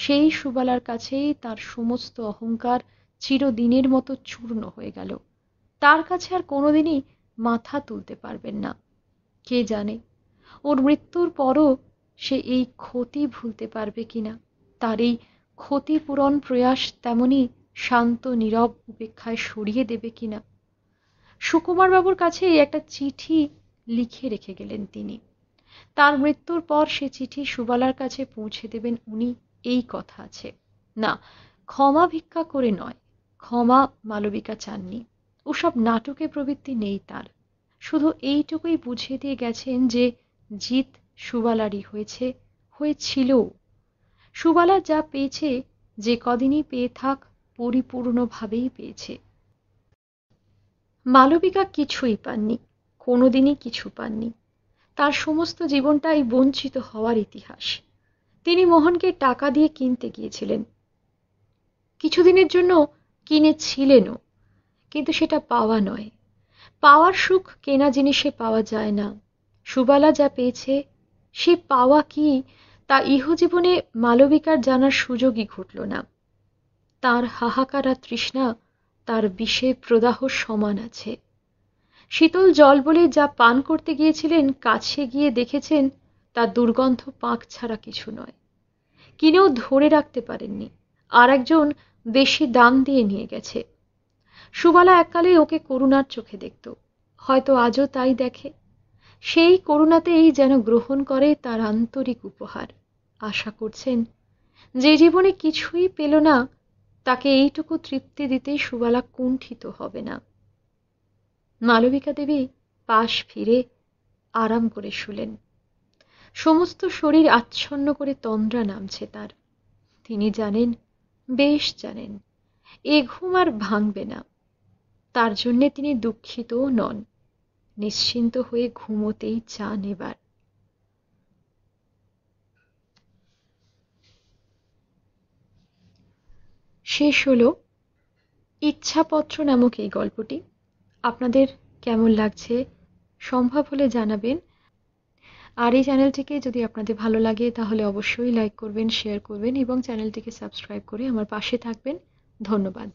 সেই সুবালার কাছেই তার সমস্ত অহংকার চিরদিনের মতো চূর্ণ হয়ে গেল তার কাছে আর কোনোদিনই মাথা তুলতে পারবেন না কে জানে ওর মৃত্যুর পরও সে এই ক্ষতি ভুলতে পারবে কিনা তার এই ক্ষতিপূরণ প্রয়াস তেমনই শান্ত নীরব উপেক্ষায় সরিয়ে দেবে কিনা সুকুমারবাবুর কাছে একটা চিঠি লিখে রেখে গেলেন তিনি তার মৃত্যুর পর সে চিঠি সুবালার কাছে পৌঁছে দেবেন উনি এই কথা আছে না ক্ষমা ভিক্ষা করে নয় ক্ষমা মালবিকা চাননি ওসব নাটকে প্রবৃত্তি নেই তার শুধু এইটুকুই বুঝিয়ে দিয়ে গেছেন যে জিত সুবালারই হয়েছে হয়েছিল সুবালা যা পেয়েছে যে কদিনই পেয়ে থাক পরিপূর্ণভাবেই পেয়েছে মালবিকা কিছুই পাননি কোনোদিনই কিছু পাননি তার সমস্ত জীবনটাই বঞ্চিত হওয়ার ইতিহাস তিনি মোহনকে টাকা দিয়ে কিনতে গিয়েছিলেন কিছুদিনের জন্য কিনেছিলেনও কিন্তু সেটা পাওয়া নয় পাওয়ার সুখ কেনা জিনিসে পাওয়া যায় না সুবালা যা পেয়েছে সে পাওয়া কি তা ইহজীবনে মালবিকার জানার সুযোগই ঘটল না তার হাহাকারা তৃষ্ণা তার বিষে প্রদাহ সমান আছে শীতল জল বলে যা পান করতে গিয়েছিলেন কাছে গিয়ে দেখেছেন তার দুর্গন্ধ পাঁক ছাড়া কিছু নয় কিনেও ধরে রাখতে পারেননি আর একজন বেশি দাম দিয়ে নিয়ে গেছে সুবালা এককালে ওকে করুণার চোখে দেখত হয়তো আজও তাই দেখে সেই করুণাতেই যেন গ্রহণ করে তার আন্তরিক উপহার আশা করছেন যে জীবনে কিছুই পেল না তাকে এইটুকু তৃপ্তি দিতে সুবালা কুণ্ঠিত হবে না মালবিকা দেবী পাশ ফিরে আরাম করে শুলেন সমস্ত শরীর আচ্ছন্ন করে তন্দ্রা নামছে তার তিনি জানেন বেশ জানেন এ ঘুম আর ভাঙবে না তার জন্যে তিনি দুঃখিতও নন নিশ্চিন্ত হয়ে ঘুমোতেই চান এবার শেষ হলো ইচ্ছাপত্র নামক এই গল্পটি আপনাদের কেমন লাগছে সম্ভব হলে জানাবেন আর এই চ্যানেলটিকে যদি আপনাদের ভালো লাগে তাহলে অবশ্যই লাইক করবেন শেয়ার করবেন এবং চ্যানেলটিকে সাবস্ক্রাইব করে আমার পাশে থাকবেন ধন্যবাদ